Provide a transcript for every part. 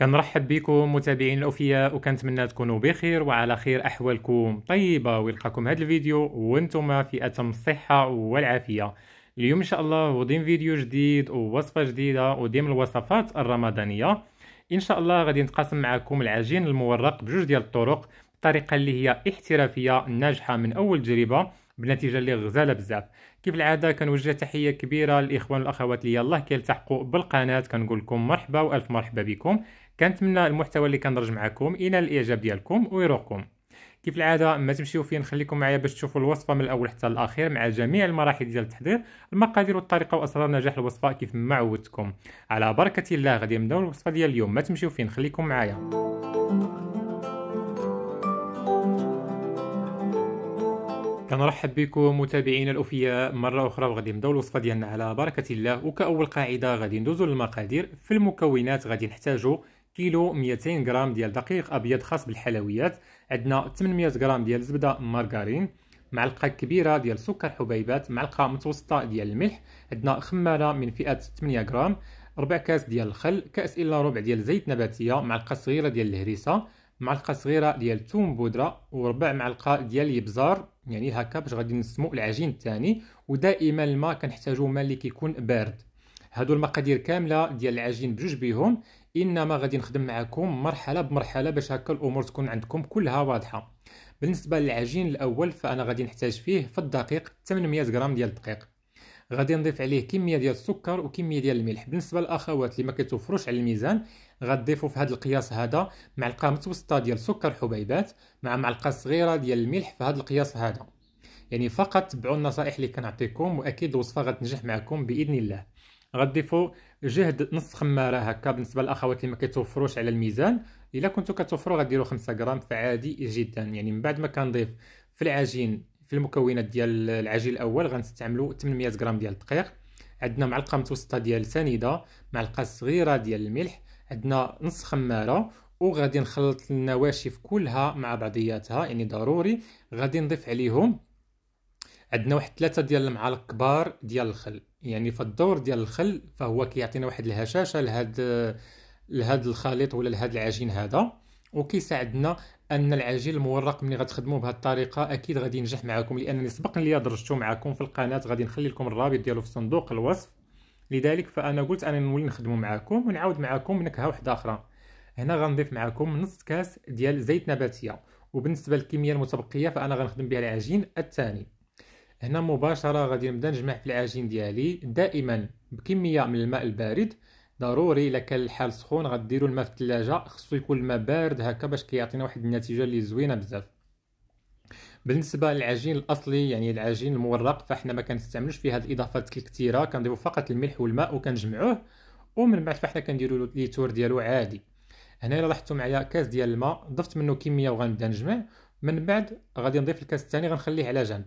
كنرحب بكم متابعين الاوفياء وكنتمنى تكونوا بخير وعلى خير احوالكم طيبه ويلقاكم هذا الفيديو وانتم في اتم الصحه والعافيه اليوم ان شاء الله وضيم فيديو جديد ووصفه جديده وضمن الوصفات الرمضانيه ان شاء الله غادي نتقاسم معكم العجين المورق بجوج ديال الطرق الطريقه اللي هي احترافيه ناجحه من اول تجربه بالنتيجه اللي غزاله بزاف كيف العاده كنوجه تحيه كبيره للاخوان والاخوات اللي يلاه كيلتحقوا بالقناه كنقول لكم مرحبا والف مرحبا بكم كنتمنى المحتوى اللي كندرج معكم ينال الاعجاب ديالكم ويروقكم كيف العاده ما تمشيو فين نخليكم معايا باش تشوفوا الوصفه من الاول حتى الاخير مع جميع المراحل ديال التحضير المقادير والطريقه واسرار نجاح الوصفه كيف ما عودتكم على بركه الله غادي نبداو الوصفه ديال اليوم ما تمشيو فين خليكم معايا كنرحب بكم متابعينا الأوفياء مرة أخرى وغادي نبداو الوصفة ديالنا على بركة الله وكأول قاعدة غادي ندوزو للمقادير في المكونات غادي نحتاجو كيلو 200 غرام ديال دقيق ابيض خاص بالحلويات عندنا 800 غرام ديال زبده مارغرين معلقه كبيره ديال سكر حبيبات معلقه متوسطه ديال الملح عندنا خماره من فئه 8 غرام ربع كاس ديال الخل كاس الا ربع ديال زيت نباتيه معلقه صغيره ديال الهريسه معلقه صغيره ديال الثوم بودره وربع معلقه ديال الابزار يعني هكا باش غادي نسمو العجين الثاني ودائما الماء كنحتاجو ماء اللي كيكون بارد هادو المقادير كامله ديال العجين بجوج بيهم انما غادي نخدم معكم مرحله بمرحله باش هكا الامور تكون عندكم كلها واضحه بالنسبه للعجين الاول فانا غادي نحتاج فيه في الدقيق 800 غرام ديال الدقيق غادي نضيف عليه كميه ديال السكر وكميه ديال الملح بالنسبه للاخوات اللي ما كيتوفروش على الميزان غتضيفوا في هذا القياس هذا معلقه متوسطه ديال سكر حبيبات مع معلقه صغيره ديال الملح في هذا القياس هذا يعني فقط تبعوا النصائح اللي كنعطيكم واكيد الوصفه غتنجح معكم باذن الله غتضيفوا جهد نص خماره هكا بالنسبه للاخوات اللي ما كيتوفروش على الميزان الا كنتو كتوفروا غديروا 5 غرام فعادي جدا يعني من بعد ما كنضيف في العجين في المكونات ديال العجين الاول غنستعملوا 800 غرام ديال الدقيق عندنا معلقه متوسطه ديال سنيده معلقه صغيره ديال الملح عندنا نص خماره وغادي نخلط النواشف كلها مع بعضياتها يعني ضروري غادي نضيف عليهم عندنا واحد ثلاثه ديال المعالق كبار ديال الخل يعني فالدور ديال الخل فهو كيعطينا واحد الهشاشه لهاد لهاد الخليط ولا لهاد العجين هذا وكيساعدنا ان العجين المورق ملي غتخدموا بهاد الطريقه اكيد غادي ينجح معكم لانني سبق لي درجته معكم في القناه غادي نخلي لكم الرابط ديالو في صندوق الوصف لذلك فانا قلت انا نولي نخدمو معكم ونعاود معكم نكهه واحده اخرى هنا غنضيف معكم نص كاس ديال زيت نباتيه وبالنسبه للكميه المتبقيه فانا غنخدم بها العجين الثاني هنا مباشره غادي نبدا نجمع في العجين ديالي دائما بكميه من الماء البارد ضروري الا كان الحال سخون غديروا الماء في الثلاجه خصو يكون الماء بارد هكا باش كيعطينا واحد النتيجه اللي زوينه بزاف بالنسبه للعجين الاصلي يعني العجين المورق فاحنا ما كنستعملوش فيه هاد الاضافات الكثيره كنضيفوا فقط الملح والماء وكنجمعوه ومن بعد فاحنا كنديروا لي تور ديالو عادي هنا الا لاحظتوا معايا كاس ديال الماء ضفت منه كميه وغنبدا نجمع من بعد غادي نضيف الكاس الثاني غنخليه على جنب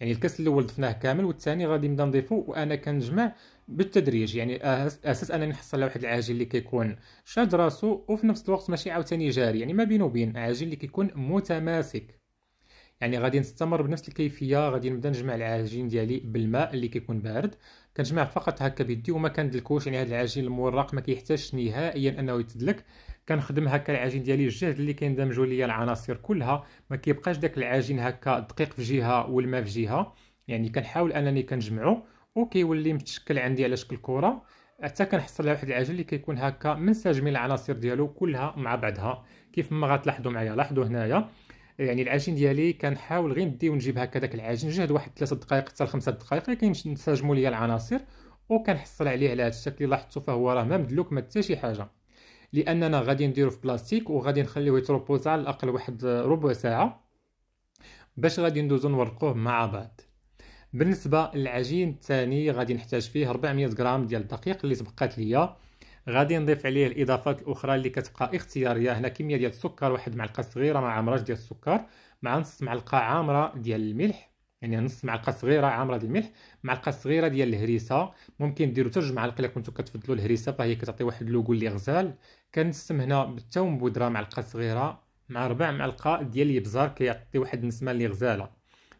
يعني الكاس الاول ضفناه كامل والثاني غادي نبدا نضيفو وانا كنجمع بالتدريج يعني اساس انني نحصل على واحد العاجل اللي كيكون شاد راسو وفي نفس الوقت ماشي عاوتاني جاري يعني ما بينه وبين عاجل اللي كيكون متماسك يعني غادي نستمر بنفس الكيفيه غادي نبدا نجمع العجين ديالي بالماء اللي كيكون بارد كنجمع فقط هكا بيدي وما كندلكوش يعني هذا العجين المورق ما كيحتاجش نهائيا انه يتدلك كنخدم هكا العجين ديالي الجهد اللي كيندمجوا ليا العناصر كلها ما كيبقاش داك العجين هكا دقيق في جهه والماء في جهه يعني كنحاول انني كنجمعو وكيولي متشكل عندي على شكل كره حتى كنحصل على واحد العجين اللي كيكون هكا منسجم العناصر ديالو كلها مع بعضها كيف ما غتلاحظوا معايا لاحظوا هنايا يعني العجين ديالي كنحاول غير ندي ونجيب هكا داك العجين جهد واحد 3 دقائق حتى 5 دقائق كينسجموا ليا العناصر وكنحصل عليه على هذا الشكل اللي لاحظتوا فهو راه ما مدلوك ما حتى شي حاجه لاننا غادي نديرو في بلاستيك وغادي نخليه يتربوز على الاقل واحد ربع ساعه باش غادي ندوزو نورقوه مع بعض بالنسبه للعجين الثاني غادي نحتاج فيه 400 غرام ديال الدقيق اللي تبقات ليا غادي نضيف عليه الاضافات الاخرى اللي كتبقى اختياريه هنا كميه ديال السكر واحد معلقه صغيره مع عمرج ديال السكر مع نص معلقه عامره ديال الملح يعني نص معلقه صغيره عامره ديال الملح معلقه صغيره ديال الهريسه ممكن ديروا ترج معلقه الا كنتو كتفضلوا الهريسه فهي كتعطي واحد اللوغو اللي غزال كنسم هنا بالثوم بودره معلقه صغيره مع ربع معلقه ديال الابزار كيعطي واحد النسمه اللي غزاله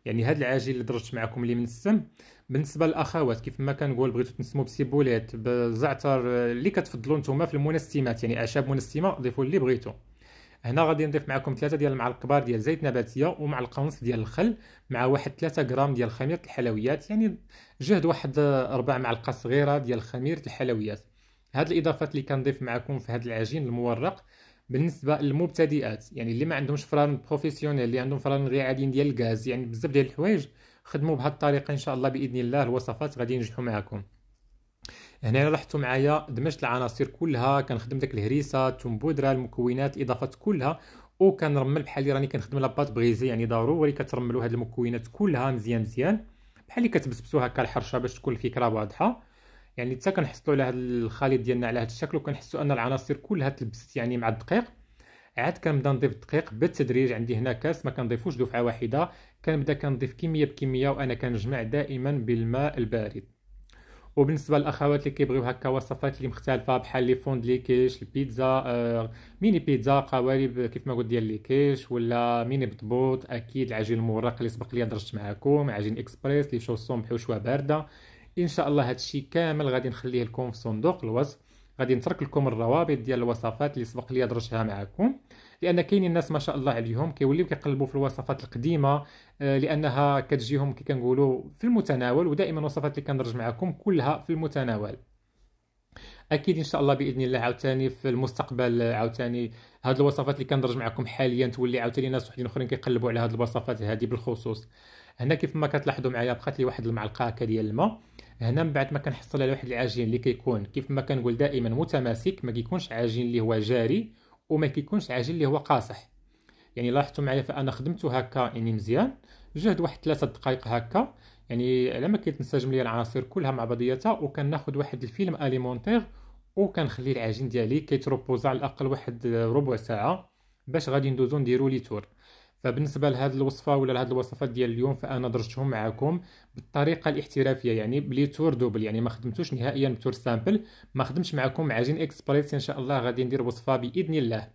يعني هاد العجين اللي درجت معكم اللي من السم بالنسبه للاخوات كيف ما كنقول بغيتو تنسمو بسيبوليت بزعتر اللي كتفضلوا نتوما في المنسمات يعني اعشاب منسمه ضيفوا اللي بغيتو هنا غادي نضيف معكم ثلاثة ديال المعالق كبار ديال زيت نباتيه ومعلقه ونص ديال الخل مع واحد ثلاثة غرام ديال خميره الحلويات يعني جهد واحد آه، ربع معلقه صغيره ديال خميره الحلويات هاد الاضافات اللي كنضيف معكم في هاد العجين المورق بالنسبه للمبتدئات يعني اللي ما عندهمش فران بروفيسيونيل اللي عندهم فران غير عاديين ديال الغاز يعني بزاف ديال الحوايج خدموا بهاد الطريقه ان شاء الله باذن الله الوصفات غادي ينجحوا معكم هنا لاحظتوا معايا دمجت العناصر كلها كنخدم داك الهريسه الثوم بودره المكونات الاضافات كلها وكنرمل بحال اللي راني كنخدم لاباط بغيزي يعني ضروري كترملوا هاد المكونات كلها مزيان مزيان بحال اللي كتبسبسوا هكا الحرشه باش تكون الفكره واضحه يعني حتى كنحصلوا على هذا الخليط ديالنا على هذا الشكل وكنحسوا ان العناصر كلها تلبست يعني مع الدقيق عاد كنبدا نضيف الدقيق بالتدريج عندي هنا كاس ما كنضيفوش دفعه واحده كنبدا كنضيف كميه بكميه وانا كنجمع دائما بالماء البارد وبالنسبه للاخوات اللي كيبغيو هكا وصفات اللي مختلفه بحال لي فوند لي كيش البيتزا آه ميني بيتزا قوالب كيف ما قلت ديال لي كيش ولا ميني بطبوط اكيد العجين المورق اللي سبق لي درجت معكم عجين اكسبريس لي شوصون بحوشوه بارده ان شاء الله هادشي كامل غادي نخليه لكم في صندوق الوصف غادي نترك لكم الروابط ديال الوصفات اللي سبق لي درجتها معكم لان كاينين الناس ما شاء الله عليهم كيوليو كيقلبوا في الوصفات القديمه آه، لانها كتجيهم كي كنقولوا في المتناول ودائما الوصفات اللي كندرج معكم كلها في المتناول اكيد ان شاء الله باذن الله عاوتاني في المستقبل عاوتاني هاد الوصفات اللي كندرج معكم حاليا تولي عاوتاني ناس وحدين اخرين كيقلبوا على هاد الوصفات هادي بالخصوص هنا كيف ما كتلاحظوا معايا بقات لي واحد المعلقه هكا ديال الماء هنا من بعد ما كنحصل على واحد العجين اللي كيكون كيف ما كنقول دائما متماسك ما كيكونش عجين اللي هو جاري وما كيكونش عجين اللي هو قاصح يعني لاحظتوا معايا فانا خدمته هكا يعني مزيان جهد واحد ثلاثة دقائق هكا يعني على ما كيتنسجم لي العناصر كلها مع بعضياتها وكناخذ واحد الفيلم اليمونتير وكنخلي العجين ديالي كيتروبوز على الاقل واحد ربع ساعه باش غادي ندوزو نديرو لي تور فبالنسبه لهذه الوصفه ولا لهذه الوصفات ديال اليوم فانا درجتهم معكم بالطريقه الاحترافيه يعني بلي تور دوبل يعني ما خدمتوش نهائيا بتور سامبل ما خدمتش معكم عجين اكسبريس ان شاء الله غادي ندير وصفه باذن الله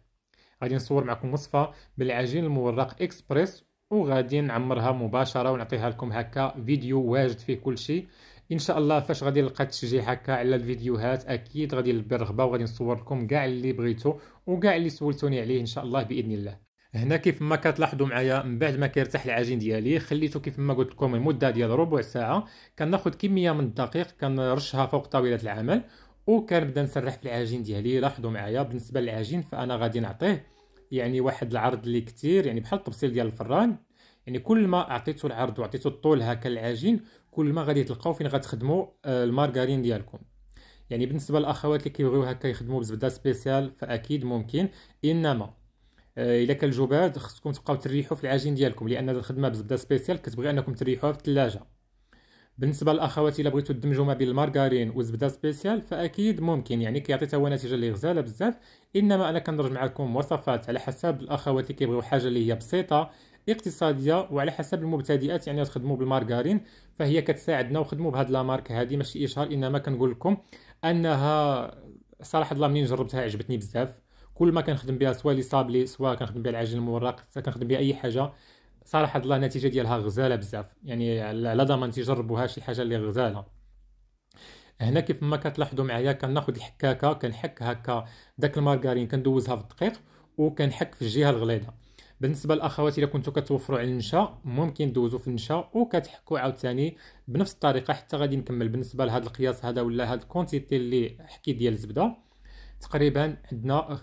غادي نصور معكم وصفه بالعجين المورق اكسبريس وغادي نعمرها مباشره ونعطيها لكم هكا فيديو واجد فيه كل شيء ان شاء الله فاش غادي نلقى التشجيع هكا على الفيديوهات اكيد غادي نلبي الرغبه وغادي نصور لكم كاع اللي بغيتو وكاع اللي سولتوني عليه ان شاء الله باذن الله هنا كيف ما كتلاحظوا معايا من بعد ما كيرتاح العجين ديالي خليته كيف ما قلت لكم المده ديال ربع ساعه كناخذ كميه من الدقيق كنرشها فوق طاوله العمل وكنبدا نسرح في العجين ديالي لاحظوا معايا بالنسبه للعجين فانا غادي نعطيه يعني واحد العرض اللي كثير يعني بحال التبصيل ديال الفران يعني كل ما عطيتو العرض وعطيتو الطول هكا العجين كل ما غادي تلقاو فين غتخدموا آه، المارغرين ديالكم يعني بالنسبه للاخوات اللي كيبغيو هكا يخدموا بزبده سبيسيال فاكيد ممكن انما آه، الا كان الجباد خصكم تبقاو تريحوا في العجين ديالكم لان هذه الخدمه بزبده سبيسيال كتبغي انكم تريحوها في الثلاجه بالنسبه للاخوات الا بغيتو تدمجوا ما بين المارغرين والزبده سبيسيال فاكيد ممكن يعني كيعطي تا هو نتيجه اللي غزاله بزاف انما انا كندرج معكم وصفات على حسب الاخوات اللي كيبغيو حاجه اللي هي بسيطه اقتصاديه وعلى حسب المبتدئات يعني تخدموا بالمارغرين فهي كتساعدنا وخدموا بهاد لا مارك هذه ماشي اشهار انما كنقول لكم انها صراحه الله منين جربتها عجبتني بزاف كل ما كنخدم بها سواء لي صابلي سواء كنخدم بها العجين المورق كنخدم بها اي حاجه صراحه الله النتيجه ديالها غزاله بزاف يعني على ضمان تجربوها شي حاجه اللي غزاله هنا كيف ما كتلاحظوا معايا كناخذ الحكاكه كنحك هكا داك المارغرين كندوزها في الدقيق وكنحك في الجهه الغليظه بالنسبه للاخوات الا كنتو كتوفروا على النشا ممكن دوزو في النشا وكتحكوا عاوتاني بنفس الطريقه حتى غادي نكمل بالنسبه لهذا القياس هذا ولا هذا الكونتيتي اللي حكيت ديال الزبده تقريبا عندنا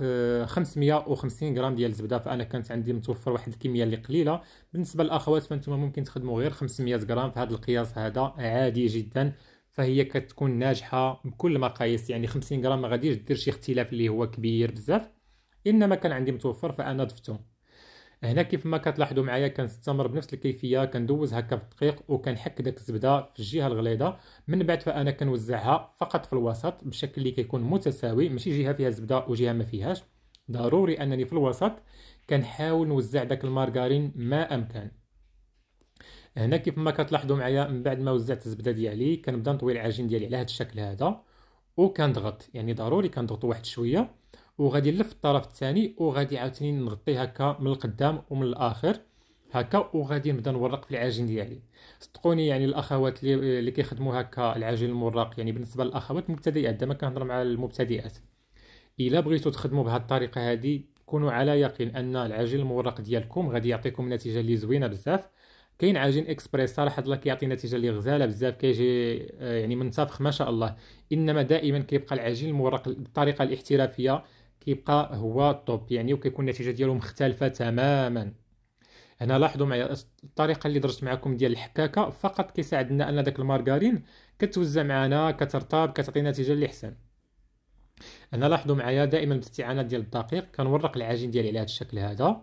550 آه، غرام ديال الزبده فانا كانت عندي متوفر واحد الكميه اللي قليله بالنسبه للاخوات فانتم ممكن تخدموا غير 500 غرام في هذا القياس هذا عادي جدا فهي كتكون ناجحه بكل المقاييس يعني 50 غرام ما غاديش دير شي اختلاف اللي هو كبير بزاف انما كان عندي متوفر فانا ضفته هنا كيف ما كتلاحظوا معايا كنستمر بنفس الكيفيه كندوز هكا في الدقيق وكنحك داك الزبده في الجهه الغليظه من بعد فانا كنوزعها فقط في الوسط بشكل اللي كيكون متساوي ماشي جهه فيها زبده وجهه ما فيهاش ضروري انني في الوسط كنحاول نوزع داك المارغرين ما امكن هنا كيف ما كتلاحظوا معايا من بعد ما وزعت الزبده ديالي كنبدا نطوي العجين ديالي على هذا الشكل هذا وكنضغط يعني ضروري كنضغطوا واحد شويه وغادي نلف الطرف الثاني وغادي عاوتاني نغطي هكا من القدام ومن الاخر هكا وغادي نبدا نورق في العجين ديالي صدقوني يعني الاخوات اللي اللي كيخدموا هكا العجين المورق يعني بالنسبه للاخوات المبتدئات دابا كنهضر مع المبتدئات الا بغيتو تخدموا بهذه الطريقه هذه كونوا على يقين ان العجين المورق ديالكم غادي يعطيكم نتيجه اللي زوينه بزاف كاين عجين اكسبريس صراحه الله كيعطي نتيجه اللي غزاله بزاف كيجي آه، يعني منتفخ ما شاء الله انما دائما كيبقى العجين المورق بالطريقه الاحترافيه كيبقى هو الطوب يعني وكيكون النتيجه ديالو مختلفه تماما هنا لاحظوا معايا الطريقه اللي درت معكم ديال الحكاكه فقط كيساعدنا ان داك المارغرين كتوزع معنا كترطاب كتعطي نتيجه اللي احسن هنا لاحظوا معايا دائما باستعانه ديال الدقيق كنورق العجين ديالي على هذا الشكل هذا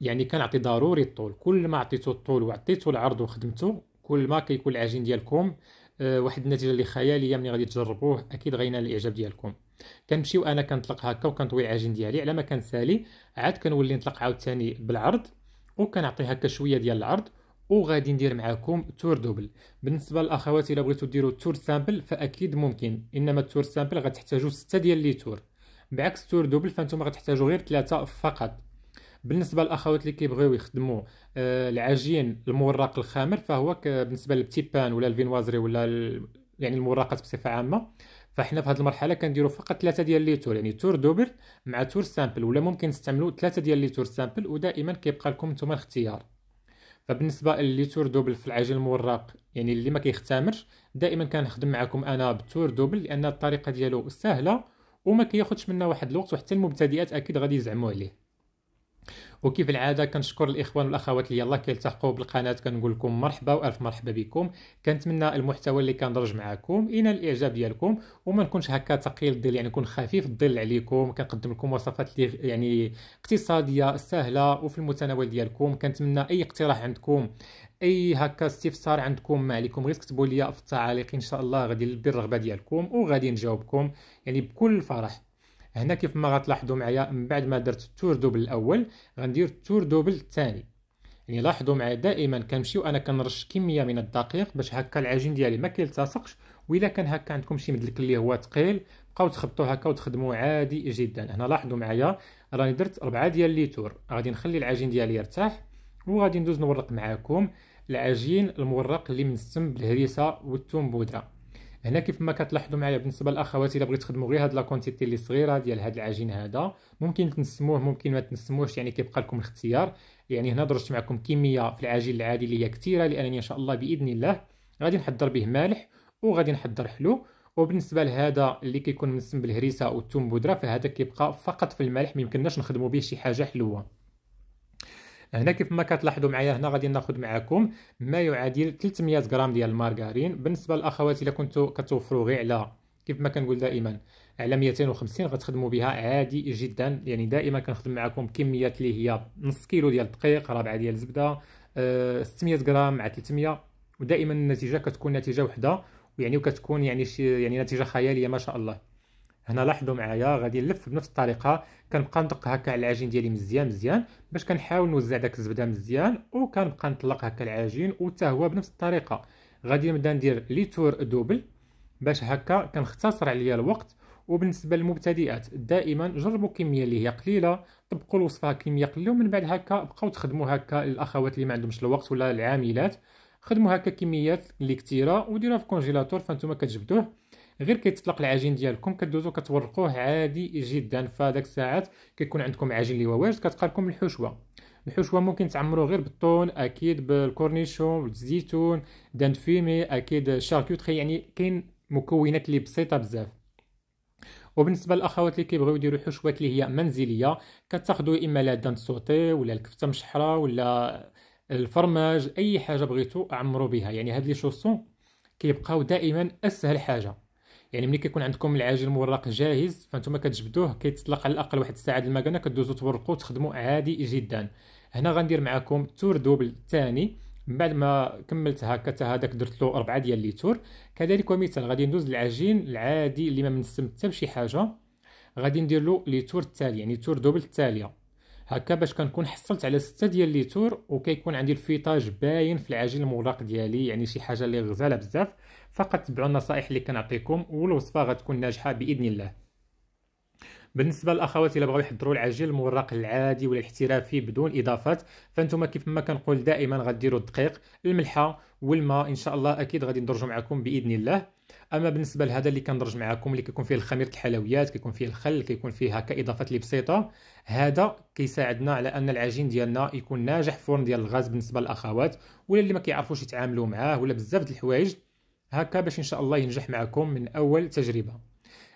يعني كنعطي ضروري الطول كل ما عطيته الطول وعطيته العرض وخدمته كل ما كيكون العجين ديالكم آه، واحد النتيجه اللي خياليه ملي غادي تجربوه اكيد غينال الاعجاب ديالكم كنمشي وانا كنطلق هكا وكنطوي العجين ديالي على ما كنسالي عاد كنولي نطلق عاوتاني بالعرض وكنعطي هكا شويه ديال العرض وغادي ندير معكم تور دوبل بالنسبه للاخوات الا بغيتو ديروا تور سامبل فاكيد ممكن انما التور سامبل غتحتاجوا 6 ديال لي تور بعكس تور دوبل فانتم غتحتاجوا غير 3 فقط بالنسبه للاخوات اللي كيبغيو يخدموا آه، العجين المورق الخامر فهو بالنسبه للبتيبان ولا الفينوازري ولا يعني المورقات بصفه عامه فاحنا في هذه المرحله كنديروا فقط ثلاثه ديال لي تور يعني تور دوبل مع تور سامبل ولا ممكن تستعملوا ثلاثه ديال لي تور سامبل ودائما كيبقى لكم نتوما الاختيار فبالنسبه لي تور دوبل في العجل الموراق يعني اللي ما كيختمرش دائما كنخدم معكم انا بالتور دوبل لان الطريقه ديالو سهله وما كياخذش منا واحد الوقت وحتى المبتدئات اكيد غادي يزعموا عليه وكيف العاده كنشكر الاخوان والاخوات اللي يلاه كيلتحقوا بالقناه كنقول لكم مرحبا والف مرحبا بكم كنتمنى المحتوى اللي كندرج معكم ينال الاعجاب ديالكم وما نكونش هكا ثقيل الظل يعني نكون خفيف الظل عليكم كنقدم لكم وصفات اللي يعني اقتصاديه سهله وفي المتناول ديالكم كنتمنى اي اقتراح عندكم اي هكا استفسار عندكم ما عليكم غير تكتبوا لي في التعاليق ان شاء الله غادي نلبي الرغبه ديالكم وغادي نجاوبكم يعني بكل فرح هنا كيف ما غتلاحظوا معايا من بعد ما درت التور دوبل الاول غندير التور دوبل الثاني يعني لاحظوا معايا دائما كنمشيو انا كنرش كميه من الدقيق باش هكا العجين ديالي ما كيلتصقش والا كان هكا عندكم شي مدلك اللي هو ثقيل بقاو تخبطوا هكا وتخدموا عادي جدا هنا لاحظوا معايا راني درت أربعة ديال ليتور غادي نخلي العجين ديالي يرتاح وغادي ندوز نورق معاكم العجين المورق اللي منسم بالهريسه والثوم بودره هنا كيف ما كتلاحظوا معايا بالنسبه للاخوات الا بغيت تخدموا غير هاد لا كونتيتي اللي صغيره ديال هاد العجين هذا ممكن تنسموه ممكن ما تنسموهش يعني كيبقى لكم الاختيار يعني هنا درجت معكم كميه في العجين العادي اللي هي كثيره لانني ان شاء الله باذن الله غادي نحضر به مالح وغادي نحضر حلو وبالنسبه لهذا اللي كيكون السم بالهريسه والثوم بودره فهذا كيبقى فقط في الملح ما يمكنناش نخدموا به شي حاجه حلوه هنا كيف ما كتلاحظوا معايا هنا غادي ناخذ معكم ما يعادل 300 غرام ديال المارغرين بالنسبه للاخوات الا كنتو كتوفروا غير على كيف ما كنقول دائما على 250 غتخدموا بها عادي جدا يعني دائما كنخدم معكم كميات اللي هي نص كيلو ديال الدقيق ربعه ديال الزبده 600 آه، غرام مع 300 ودائما النتيجه كتكون نتيجه وحده يعني وكتكون يعني شي يعني نتيجه خياليه ما شاء الله هنا لاحظوا معايا غادي نلف بنفس الطريقه كنبقى ندق هكا على العجين ديالي مزيان مزيان باش كنحاول نوزع داك الزبده مزيان وكنبقى نطلق هكا العجين وتا هو بنفس الطريقه غادي نبدا ندير لي تور دوبل باش هكا كنختصر عليا الوقت وبالنسبه للمبتدئات دائما جربوا كميه اللي هي قليله طبقوا الوصفه كميه قليله ومن بعد هكا بقاو تخدموا هكا الاخوات اللي ما عندهمش الوقت ولا العاملات خدموا هكا كميات اللي كثيره وديروها في كونجيلاتور فانتوما كتجبدوه غير كيتطلق العجين ديالكم كدوزو كتورقوه عادي جدا فداك الساعات كيكون عندكم عجين اللي هو واجد كتبقى لكم الحشوه الحشوه ممكن تعمروه غير بالطون اكيد بالكورنيشون بالزيتون دان فيمي اكيد الشاركوتري يعني كاين مكونات اللي بسيطه بزاف وبالنسبه للاخوات اللي كيبغيو يديروا حشوات اللي هي منزليه كتاخذوا اما لا دان سوتي ولا الكفته مشحره ولا الفرماج اي حاجه بغيتو عمرو بها يعني هاد لي شوسون كيبقاو دائما اسهل حاجه يعني ملي كيكون عندكم العاجل المورق جاهز فانتوما كتجبدوه كيتطلق على الاقل واحد الساعه ديال المكانه كدوزو تورقوه تخدموا عادي جدا هنا غندير معكم تور دوبل الثاني من بعد ما كملت هكا حتى هذاك درت له 4 ديال لي كذلك ومثال غادي ندوز للعجين العادي اللي ما منسم حتى بشي حاجه غادي ندير له ليتور التالي يعني تور دوبل التاليه هكا باش كنكون حصلت على ستة ديال ليتور وكيكون عندي الفيطاج باين في العجين المغلق ديالي يعني شي حاجه اللي غزاله بزاف فقط تبعوا النصائح اللي كنعطيكم والوصفه غتكون ناجحه باذن الله بالنسبه للاخوات اللي بغاو يحضروا العجين المورق العادي ولا الاحترافي بدون اضافات فانتم كيف ما كنقول دائما غديروا الدقيق الملحه والماء ان شاء الله اكيد غادي ندرجو معكم باذن الله اما بالنسبه لهذا اللي كندرج معكم اللي كيكون فيه الخميره الحلويات كيكون فيه الخل كيكون فيه اضافات اللي بسيطه هذا كيساعدنا على ان العجين ديالنا يكون ناجح في فرن ديال الغاز بالنسبه للاخوات ولا اللي ما كيعرفوش يتعاملوا معاه ولا بزاف د الحوايج هكا باش ان شاء الله ينجح معكم من اول تجربه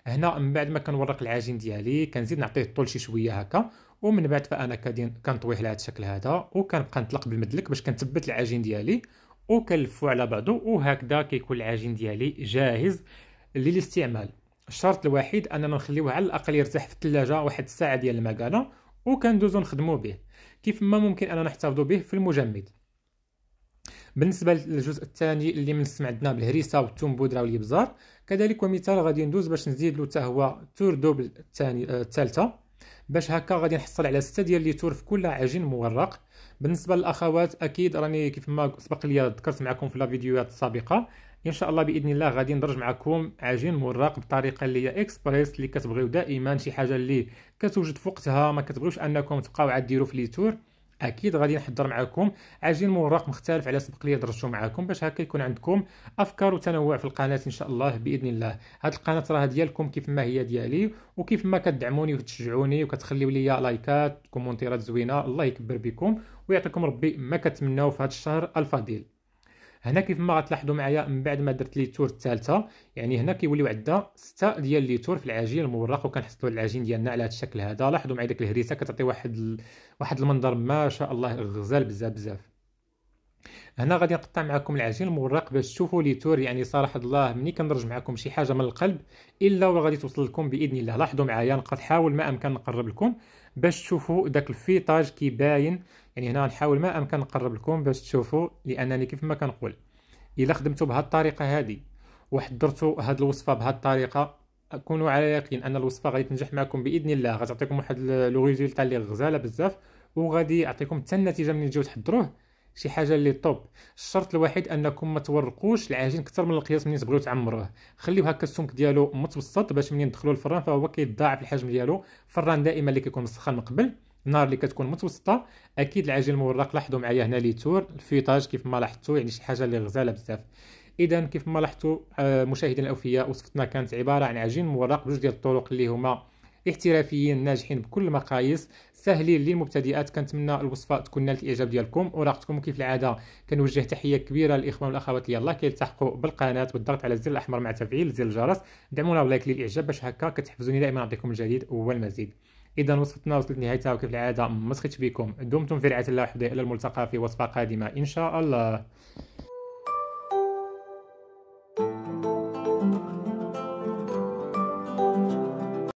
هنا من بعد ما كنورق العجين ديالي كنزيد نعطيه الطول شي شويه هكا ومن بعد فانا كنطويه على هذا الشكل هذا وكنبقى نطلق بالمدلك باش كنثبت العجين ديالي وكنلفو على بعضو وهكذا كيكون العجين ديالي جاهز للاستعمال الشرط الوحيد اننا نخليوه على الاقل يرتاح في الثلاجه واحد الساعه ديال المكانه وكندوزو نخدمو به كيف ما ممكن اننا نحتفظو به في المجمد بالنسبه للجزء الثاني اللي من عندنا بالهريسه والثوم بودره والابزار كذلك ومثال غادي ندوز باش نزيد له حتى هو تور دوبل الثاني آه، الثالثه باش هكا غادي نحصل على 6 ديال ليتور في كل عجين مورق بالنسبه للاخوات اكيد راني كيف ما سبق لي ذكرت معكم في فيديوهات السابقه ان شاء الله باذن الله غادي ندرج معكم عجين مورق بطريقه اللي هي اكسبريس اللي كتبغيو دائما شي حاجه اللي كتوجد في وقتها ما كتبغيوش انكم تبقاو عاد ديروا في ليتور اكيد غادي نحضر معكم عجين موراق مختلف على سبق لي درتو معكم باش هكا يكون عندكم افكار وتنوع في القناه ان شاء الله باذن الله هاد القناه راه ديالكم كيف ما هي ديالي وكيف ما كتدعموني وتشجعوني وكتخليو لي لايكات كومونتيرات زوينه الله يكبر بكم ويعطيكم ربي ما كتمنوا في هذا الشهر الفضيل هنا كيف ما غتلاحظوا معايا من بعد ما درت لي تور الثالثه يعني هنا كيوليو عندنا سته ديال لي تور في العجين المورق وكنحصلوا العجين ديالنا على هذا الشكل هذا لاحظوا معايا ديك الهريسه كتعطي واحد ال... واحد المنظر ما شاء الله غزال بزاف بزاف هنا غادي نقطع معكم العجين المورق باش تشوفوا لي تور يعني صراحه الله ملي كنرج معكم شي حاجه من القلب الا وغادي توصل لكم باذن الله لاحظوا معايا نقدر نحاول ما امكن نقرب لكم باش تشوفوا داك الفيطاج كيباين يعني هنا نحاول ما امكن نقرب لكم باش تشوفوا لانني كيف ما كنقول الا خدمتوا بهذه الطريقه هذه وحضرتوا هذه الوصفه بهذه الطريقه كونوا على يقين ان الوصفه غادي تنجح معكم باذن الله غتعطيكم واحد لو ريزولتا اللي غزاله بزاف وغادي يعطيكم حتى النتيجه ملي تجيو تحضروه شي حاجه اللي طوب الشرط الوحيد انكم ما تورقوش العجين اكثر من القياس ملي تبغيو تعمروه خليو هكا السمك ديالو متوسط باش ملي ندخلو الفران فهو كيتضاعف الحجم ديالو الفران دائما اللي كيكون مسخن من قبل النار اللي كتكون متوسطه اكيد العجين المورق لاحظوا معايا هنا لي تور الفيطاج كيف ما لاحظتوا يعني شي حاجه اللي غزاله بزاف اذا كيف ما لاحظتوا آه، مشاهدينا الاوفياء وصفتنا كانت عباره عن عجين مورق بجوج ديال الطرق اللي هما احترافيين ناجحين بكل المقاييس ساهلين للمبتدئات كنتمنى الوصفه تكون نالت الاعجاب ديالكم وراقتكم كيف العاده كنوجه تحيه كبيره للاخوان والاخوات اللي يلاه كيلتحقوا بالقناه بالضغط على الزر الاحمر مع تفعيل زر الجرس دعمونا بلايك للاعجاب باش هكا كتحفزوني دائما نعطيكم الجديد والمزيد اذا وصلتنا وصلت نهايتها وكيف العاده مسخت بكم دمتم في رعايه الله وحفظه الى الملتقى في وصفه قادمه ان شاء الله